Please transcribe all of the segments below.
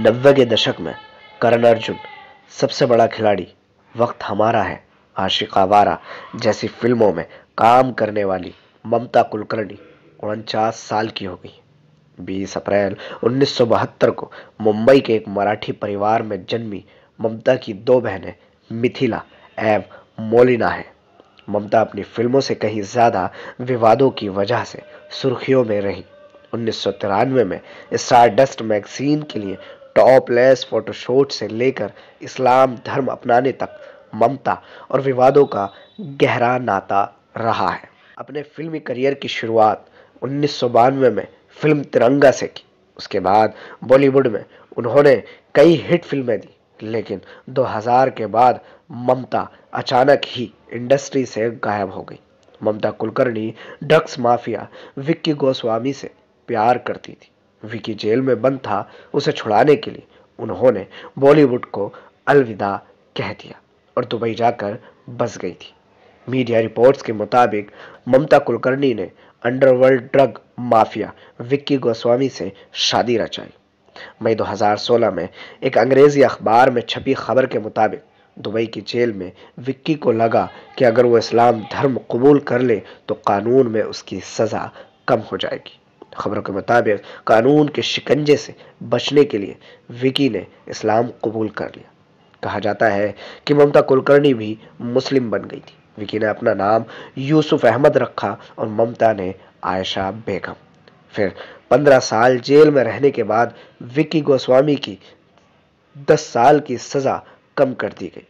नब्बे के दशक में करण अर्जुन सबसे बड़ा खिलाड़ी वक्त हमारा है आशिक आवारा जैसी फिल्मों में काम करने वाली ममता कुलकर्णी उनचास साल की हो गई 20 अप्रैल उन्नीस को मुंबई के एक मराठी परिवार में जन्मी ममता की दो बहनें मिथिला एवं मोलिना हैं ममता अपनी फिल्मों से कहीं ज़्यादा विवादों की वजह से सुर्खियों में रही उन्नीस में स्टार डस्ट मैगजीन के लिए टॉपलेस फोटोशूट से लेकर इस्लाम धर्म अपनाने तक ममता और विवादों का गहरा नाता रहा है अपने फिल्मी करियर की शुरुआत उन्नीस में फिल्म तिरंगा से की उसके बाद बॉलीवुड में उन्होंने कई हिट फिल्में दी लेकिन 2000 के बाद ममता अचानक ही इंडस्ट्री से गायब हो गई ममता कुलकर्णी ड्रग्स माफिया विक्की गोस्वामी से प्यार करती थी विकी जेल में बंद था उसे छुड़ाने के लिए उन्होंने बॉलीवुड को अलविदा कह दिया और दुबई जाकर बस गई थी मीडिया रिपोर्ट्स के मुताबिक ममता कुलकर्णी ने underworld drug mafia Vicky Goswami से शादी रचाई मई 2016 में एक अंग्रेजी अखबार में छपी खबर के मुताबिक दुबई की जेल में विक्की को लगा कि अगर वो इस्लाम धर्म कबूल कर ले तो कानून में उसकी सज़ा कम हो जाएगी खबरों के मुताबिक कानून के शिकंजे से बचने के लिए विकी ने इस्लाम कबूल कर लिया कहा जाता है कि ममता कुलकर्णी भी मुस्लिम बन गई थी विकी ने अपना नाम यूसुफ अहमद रखा और ममता ने आयशा बेगम फिर पंद्रह साल जेल में रहने के बाद विकी गोस्वामी की दस साल की सज़ा कम कर दी गई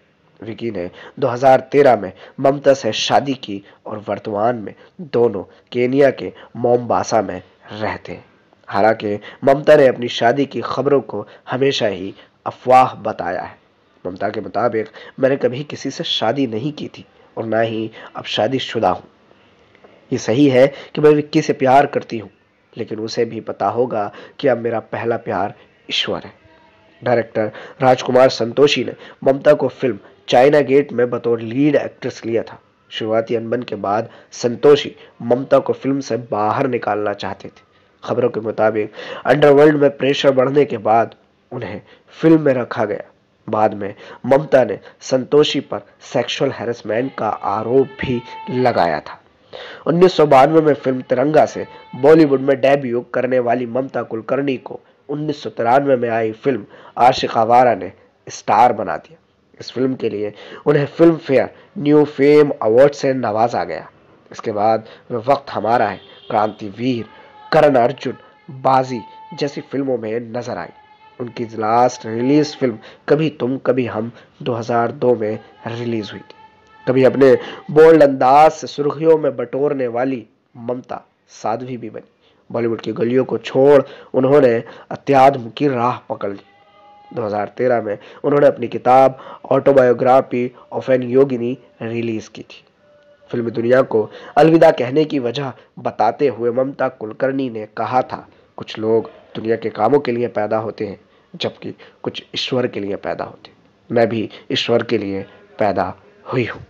विकी ने 2013 में ममता से शादी की और वर्तमान में दोनों केनिया के मोमबासा में रहते हालांकि ममता ने अपनी शादी की खबरों को हमेशा ही अफवाह बताया है ममता के मुताबिक मैंने कभी किसी से शादी नहीं की थी और ना ही अब शादी शुदा हूँ ये सही है कि मैं विक्की से प्यार करती हूँ लेकिन उसे भी पता होगा कि अब मेरा पहला प्यार ईश्वर है डायरेक्टर राजकुमार संतोषी ने ममता को फिल्म चाइना गेट में बतौर लीड एक्ट्रेस लिया था शुरुआती अनबन के बाद संतोषी ममता को फिल्म से बाहर निकालना चाहते थे खबरों के मुताबिक अंडरवर्ल्ड में प्रेशर बढ़ने के बाद उन्हें फिल्म में रखा गया बाद में ममता ने संतोषी पर सेक्सुअल हेरसमेंट का आरोप भी लगाया था उन्नीस में फिल्म तिरंगा से बॉलीवुड में डेब्यू करने वाली ममता कुलकर्णी को उन्नीस में आई फिल्म आशिक आवारा ने स्टार बना दिया इस फिल्म के लिए उन्हें Filmfare new fame award से नवाजा गया इसके बाद वक्त हमारा है क्रांतिवीर करण अर्जुन बाजी जैसी फिल्मों में नजर आई उनकी लास्ट रिलीज फिल्म कभी तुम कभी हम 2002 में रिलीज हुई थी कभी अपने बोल्ड अंदाज से सुर्खियों में बटोरने वाली ममता साध्वी भी बनी बॉलीवुड की गलियों को छोड़ उन्होंने अत्याधम की राह पकड़ ली 2013 में उन्होंने अपनी किताब autobiography of an yogini release की थी फिल्म दुनिया को अलविदा कहने की वजह बताते हुए ममता कुलकर्णी ने कहा था कुछ लोग दुनिया के कामों के लिए पैदा होते हैं जबकि कुछ ईश्वर के लिए पैदा होते हैं मैं भी ईश्वर के लिए पैदा हुई हूँ